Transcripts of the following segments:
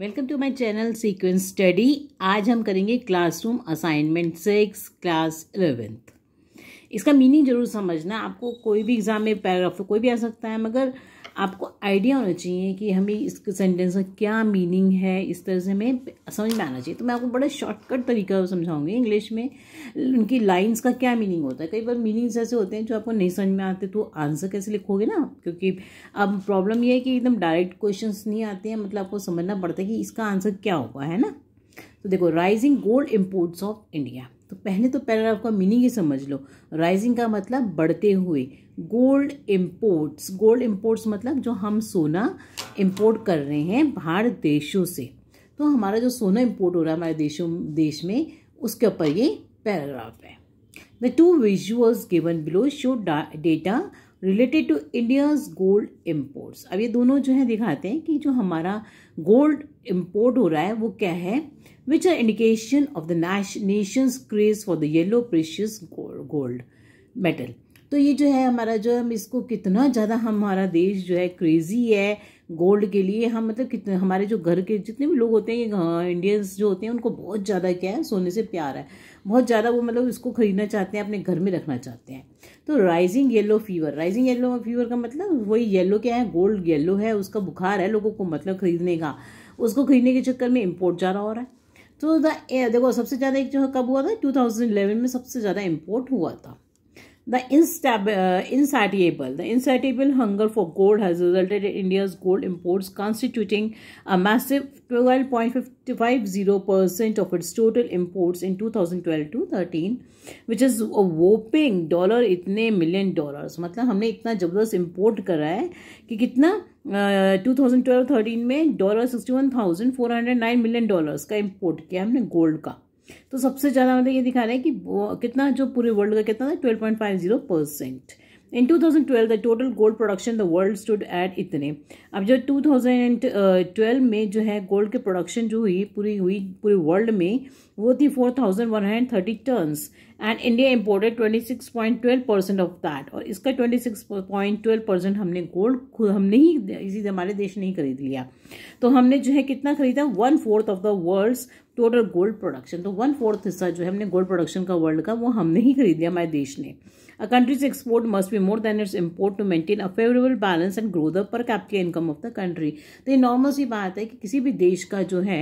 Welcome to my channel sequence study आज हम करेंगे classroom assignment six class eleventh इसका मीनिंग जरूर समझना आपको कोई भी एग्ज़ाम में पैराग्राफ कोई भी आ सकता है मगर आपको आइडिया होना चाहिए कि हमें इस सेंटेंस का क्या मीनिंग है इस तरह से हमें समझ में आना चाहिए तो मैं आपको बड़ा शॉर्टकट तरीका समझाऊंगी इंग्लिश में उनकी लाइंस का क्या मीनिंग होता है कई बार मीनिंग्स ऐसे होते हैं जो आपको नहीं समझ में आते तो आंसर कैसे लिखोगे ना क्योंकि अब प्रॉब्लम यह है कि एकदम डायरेक्ट क्वेश्चन नहीं आते हैं मतलब आपको समझना पड़ता है कि इसका आंसर क्या होगा है ना तो देखो rising gold imports of India तो पहले तो पैराग्राफ का मीनिंग ही समझ लो राइजिंग का मतलब बढ़ते हुए गोल्ड इम्पोर्ट्स गोल्ड इम्पोर्ट्स मतलब जो हम सोना इम्पोर्ट कर रहे हैं बाहर देशों से तो हमारा जो सोना इम्पोर्ट हो रहा है हमारे देशों देश में उसके ऊपर ये पैराग्राफ है the two visuals given below show data related to India's gold imports अब ये दोनों जो है दिखाते हैं कि जो हमारा गोल्ड इम्पोर्ट हो रहा है वो क्या है which are indication of the nation's craze for the yellow precious gold metal तो ये जो है हमारा जो हम इसको कितना ज़्यादा हमारा देश जो है क्रेजी है गोल्ड के लिए हम मतलब कितने हमारे जो घर के जितने भी लोग होते हैं इंडियंस जो होते हैं उनको बहुत ज़्यादा क्या है सोने से प्यार है बहुत ज़्यादा वो मतलब इसको खरीदना चाहते हैं अपने घर में रखना चाहते हैं तो rising yellow fever rising yellow fever का मतलब वही येलो क्या है गोल्ड येलो है उसका बुखार है लोगों को मतलब खरीदने का उसको खरीदने के चक्कर में इम्पोर्ट ज़्यादा हो रहा है तो द देखो सबसे ज़्यादा एक जो है कब हुआ था टू में सबसे ज़्यादा इम्पोर्ट हुआ था The instab- insatiable, the insatiable hunger for gold has resulted in India's gold imports constituting a massive 12.550% of its total imports in 2012 to 13, which is a whopping dollar itne million dollars. matlab humne itna zabardast import kara hai ki kitna two thousand twelve thirteen में dollar sixty one thousand four hundred nine million dollars तो सबसे ज़्यादा मतलब ये दिखा रहा है कि कितना जो पूरे वर्ल्ड का कितना था twelve point five zero percent in 2012 the total gold production the world stood at इतने अब जो 2012 में जो है गोल्ड की प्रोडक्शन जो हुई पूरी हुई पूरे वर्ल्ड में वो थी 4130 tons and India imported 26.12 percent of that और इसका 26.12 परसेंट हमने गोल्ड खुद हमने ही इसी हमारे देश ने ही खरीद लिया तो हमने जो है कितना खरीदा one fourth of the world total gold production तो वन फोर्थ हिस्सा जो है हमने गोल्ड प्रोडक्शन का वर्ल्ड का वो हमने ही खरीद लिया हमारे देश ने A country's export must be more than its import to maintain a favorable balance and grow the per capita income of the country. तो ये नॉर्मल सी बात है कि किसी भी देश का जो है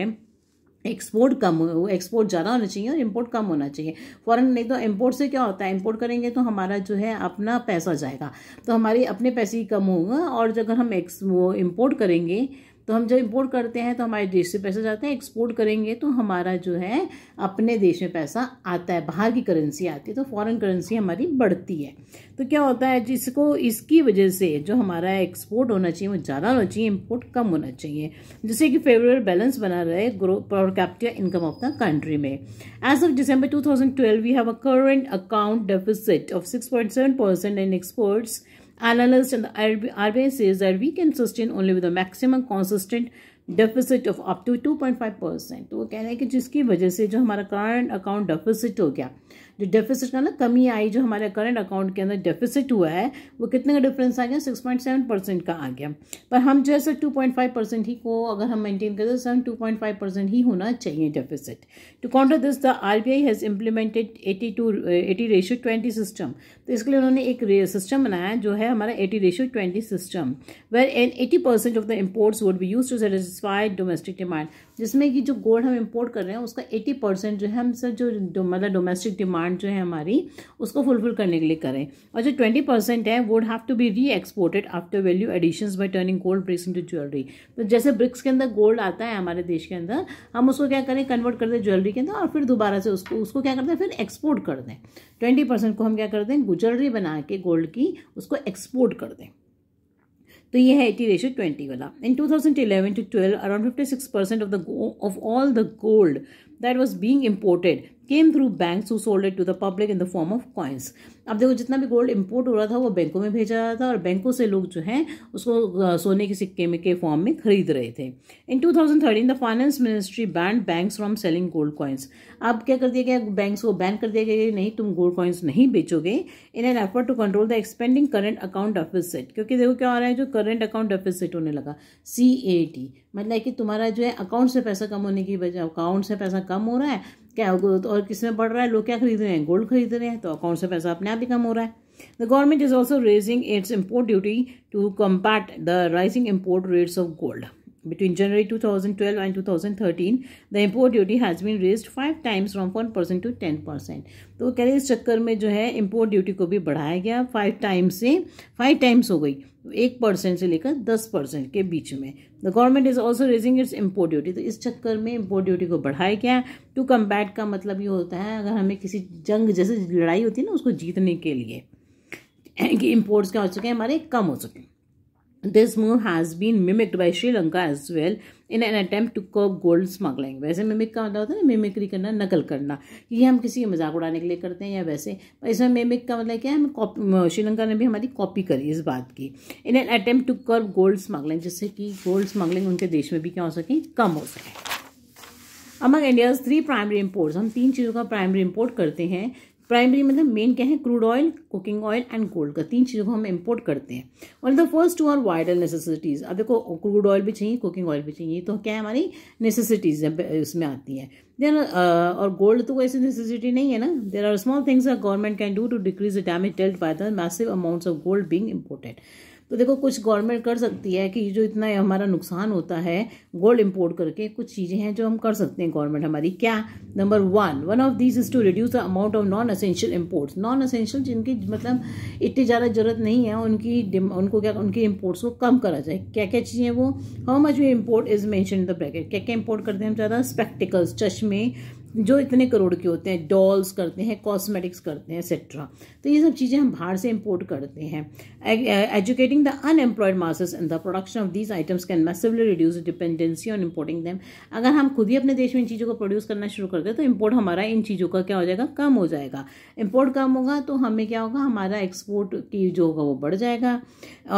एक्सपोर्ट कम एक्सपोर्ट ज़्यादा होना चाहिए और इम्पोर्ट कम होना चाहिए फॉरन नहीं तो इम्पोर्ट से क्या होता है इम्पोर्ट करेंगे तो हमारा जो है अपना पैसा जाएगा तो हमारे अपने पैसे ही कम होगा और अगर हम एक्स वो इम्पोर्ट करेंगे तो हम जब इम्पोर्ट करते हैं तो हमारे देश से पैसा जाते हैं एक्सपोर्ट करेंगे तो हमारा जो है अपने देश में पैसा आता है बाहर की करेंसी आती है तो फॉरेन करेंसी हमारी बढ़ती है तो क्या होता है जिसको इसकी वजह से जो हमारा एक्सपोर्ट होना चाहिए वो ज़्यादा होना चाहिए इम्पोर्ट कम होना चाहिए जिससे कि फेवरेबल बैलेंस बना रहे gross per capital income of the country में as of December two thousand twelve we have a current account deficit of six point seven percent in exports Analyst and the RBI says that we can sustain only with a maximum consistent deficit of up to two point five percent तो वो कह रहे हैं कि जिसकी वजह से जो हमारा करंट अकाउंट डेफिसिट हो गया जो डेफिसिट का ना कमी आई जो हमारे करंट अकाउंट के अंदर डेफिसिट हुआ है वो कितने का डिफरेंस आ गया सिक्स पॉइंट सेवन परसेंट का आ गया पर हम जो है sir two point five percent ही को अगर हम मेंटेन करें तो sir two point five percent ही होना चाहिए deficit to counter this the R B I has implemented eighty to eighty ratio twenty system तो इसके लिए उन्होंने एक सिस्टम बनाया जो है हमारा eighty ratio twenty system wherein eighty percent of the imports would be use to satisfied domestic demand जिसमें कि जो गोल्ड हम इंपोर्ट कर रहे हैं उसका एटी परसेंट जो है हम सर जो मतलब डोमेस्टिक डिमांड जो है हमारी उसको फुलफिल करने के लिए करें और जो ट्वेंटी परसेंट है would have to be re exported after value addition by turning gold bricks in jewellery तो जैसे ब्रिक्स के अंदर गोल्ड आता है हमारे देश के अंदर हम उसको क्या करें कन्वर्ट कर दें ज्वेलरी के अंदर और फिर दोबारा से उसको उसको क्या कर दें फिर एक्सपोर्ट कर दें ट्वेंटी परसेंट को हम क्या कर दें ज्वेलरी बना के गोल्ड की उसको एक्सपोर्ट कर दें तो ये है एटी रेशो ट्वेंटी वाला in two thousand eleven to twelve around fifty six percent of the of all the gold that was being imported came through bank to sold it to the public in the form of coins अब देखो जितना भी gold import हो रहा था वो बैंकों में भेजा रहा था और बैंकों से लोग जो हैं उसको सोने के सिक्के में के फॉर्म में खरीद रहे थे in 2013 the finance ministry banned bank from selling gold coins अब क्या कर दिया गया बैंक्स को बैन कर दिया गया नहीं तुम गोल्ड कॉइन्स नहीं बेचोगे in an effort to control the expanding current account deficit क्योंकि देखो क्या हो रहा है जो करंट अकाउंट डेफिसिट होने लगा सी ए टी मतलब कि तुम्हारा जो है अकाउंट से पैसा कम होने की वजह अकाउंट से पैसा कम हो रहा है क्या तो और किस में बढ़ रहा है लोग क्या खरीद रहे हैं गोल्ड खरीद रहे हैं तो अकाउंट से पैसा अपने आप ही कम हो रहा है the government is also raising its import duty to combat the rising import rates of gold Between January 2012 and 2013, the import duty has been raised five times from 1% to 10%. तो कह रहे इस चक्कर में जो है इम्पोर्ट ड्यूटी को भी बढ़ाया गया फाइव times से फाइव टाइम्स हो गई एक परसेंट से लेकर दस परसेंट के बीच में the government is also raising its import duty तो इस चक्कर में इम्पोर्ट ड्यूटी को बढ़ाया गया टू कम्बैट का मतलब ये होता है अगर हमें किसी जंग जैसे लड़ाई होती है ना उसको जीतने के लिए कि इम्पोर्ट्स क्या हो हैं हमारे कम हो सकें this move has been mimicked by Sri Lanka as well in an attempt to curb gold smuggling वैसे मिमिक का मतलब होता है ना मिमिक्री करना नकल करना ये हम किसी की मजाक उड़ाने के लिए करते हैं या वैसे इसमें मिमिक का मतलब क्या है हम श्रीलंका ने भी हमारी कॉपी करी इस बात की in an attempt to curb gold smuggling जिससे कि गोल्ड स्मगलिंग उनके देश में भी क्या हो सके कम हो सके among India's three primary imports हम तीन चीज़ों का प्राइमरी इम्पोर्ट करते हैं प्राइमरी मतलब मेन क्या है crude oil cooking oil and gold का तीन चीज़ों को हम इम्पोर्ट करते हैं और the first two are vital necessities अब देखो क्रूड ऑयल भी चाहिए कुकिंग ऑयल भी चाहिए तो क्या है हमारी नेसेसिटीज़ इसमें आती हैं देन uh, और गोल्ड तो कोई ऐसी नेसेसिटी नहीं है ना there are small things government can do to decrease the damage dealt by the massive amounts of gold being imported तो देखो कुछ गवर्नमेंट कर सकती है कि जो इतना हमारा नुकसान होता है गोल्ड इम्पोर्ट करके कुछ चीज़ें हैं जो हम कर सकते हैं गवर्नमेंट हमारी क्या number one one of these is to reduce the amount of non essential imports non essential जिनकी मतलब इतनी ज़्यादा ज़रूरत नहीं है उनकी उनको क्या उनके इम्पोर्ट्स को कम करा जाए क्या क्या चीज़ें वो how much we import is mention the bracket क्या क्या इम्पोर्ट करते हैं हम ज़्यादा स्पेक्टिकल्स चश्मे जो इतने करोड़ के होते हैं डॉल्स करते हैं कॉस्मेटिक्स करते हैं एक्सेट्रा तो ये सब चीज़ें हम बाहर से इम्पोर्ट करते हैं educating the unemployed masses in the production of these items can massively reduce dependency on importing them अगर हम खुद ही अपने देश में इन चीज़ों को प्रोड्यूस करना शुरू कर दें तो इम्पोर्ट हमारा इन चीज़ों का क्या हो जाएगा कम हो जाएगा इम्पोर्ट कम होगा तो हमें क्या होगा हमारा एक्सपोर्ट की जो होगा वो बढ़ जाएगा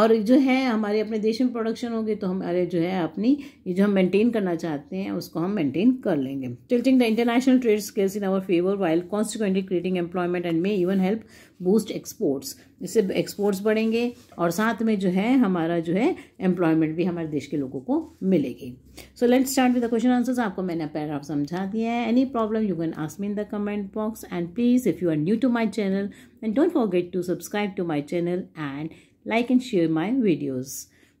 और जो है हमारे अपने देश में प्रोडक्शन होगी तो हमारे जो है अपनी जो हम मेनटेन करना चाहते हैं उसको हम मेनटेन कर लेंगे tilting the international national trade scales in our favor while consequently creating employment and may even help boost exports इससे exports बढ़ेंगे और साथ में जो है हमारा जो है employment भी हमारे देश के लोगों को मिलेगी so let's start with the question answers आपको मैंने पैराग्राफ समझा दिया है any problem you can ask me in the comment box and please if you are new to my channel then don't forget to subscribe to my channel and like and share my videos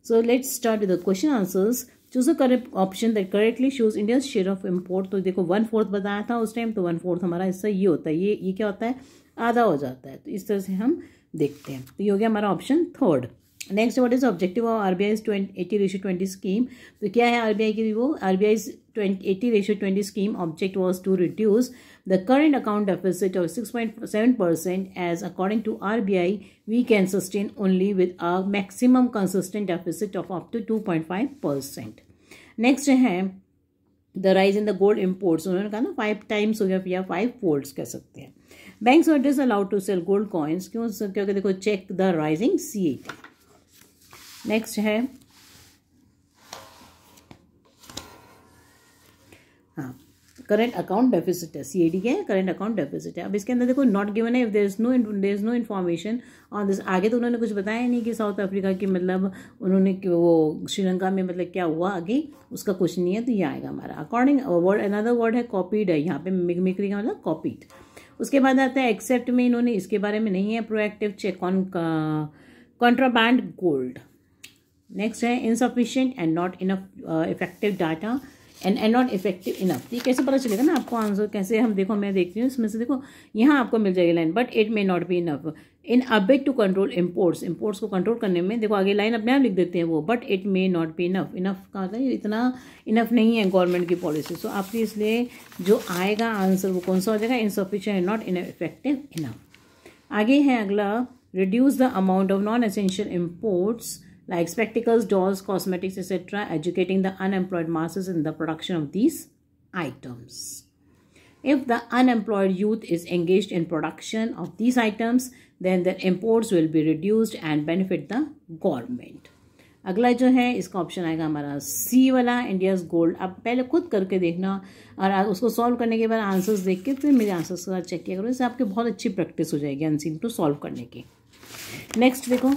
so let's start with the question answers choose a correct option that correctly shows Indian share of import तो देखो one fourth बताया था उस time तो one fourth हमारा हिस्सा ये होता है ये ये क्या होता है आधा हो जाता है तो इस तरह से हम देखते हैं तो ये हो गया हमारा option third next what is objective of R B I eighty ratio twenty scheme तो क्या है आर बी आई की वो R B I eighty ratio twenty scheme object was to reduce the current account deficit of six point seven percent as according to R B I we can sustain only with a maximum consistent deficit of up to two point five percent next है the rise in the gold imports उन्होंने कहा ना five times हो गया या five folds कह सकते हैं बैंक्स और it is allowed to sell gold coins क्यों क्योंकि देखो check the rising C A T next है हाँ करंट अकाउंट डेफिसिट है सीएडी के है करंट अकाउंट डेफिसिट है अब इसके अंदर देखो नॉट गिवन है if there is no there is no information और दिस आगे तो उन्होंने कुछ बताया नहीं कि साउथ अफ्रीका की मतलब उन्होंने वो श्रीलंका में मतलब क्या हुआ आगे उसका कुछ नहीं है तो ये आएगा हमारा अकॉर्डिंग वर्ड अनदर वर्ड है कॉपीड है यहाँ पे मिकमिक्री का मतलब कॉपीड उसके बाद आता है एक्सेप्ट में इन्होंने इसके बारे में नहीं है proactive check on contraband gold next है insufficient and not enough effective data and and not effective enough ये कैसे पता चलेगा ना आपको आंसर कैसे हम देखो मैं देखती हूँ इसमें से देखो यहाँ आपको मिल जाएगी line but it may not be enough in a bid to control imports imports को कंट्रोल करने में देखो आगे लाइन अपने आप लिख देते हैं वो but it may not be enough enough का होता है इतना इनफ नहीं है गवर्नमेंट की पॉलिसी सो so, इसलिए जो आएगा आंसर वो कौन सा हो जाएगा insufficient not in effective enough आगे है अगला reduce the amount of non essential imports like spectacles, dolls, cosmetics, etc., educating the unemployed masses in the production of these items. If the unemployed youth is engaged in production of these items, then their imports will be reduced and benefit the government. अगला जो है इसका option आएगा हमारा सी वाला India's gold अब पहले खुद करके देखना और उसको सॉल्व करने के बाद आंसर्स देख के फिर मेरे आंसर्स का चेक किया करो इससे आपकी बहुत अच्छी प्रैक्टिस हो जाएगी अनसीन टू सॉल्व करने की नेक्स्ट देखो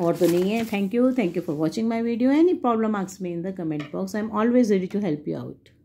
और तो नहीं है thank you thank you for watching my video any problem आक्स me in the comment box I am always ready to help you out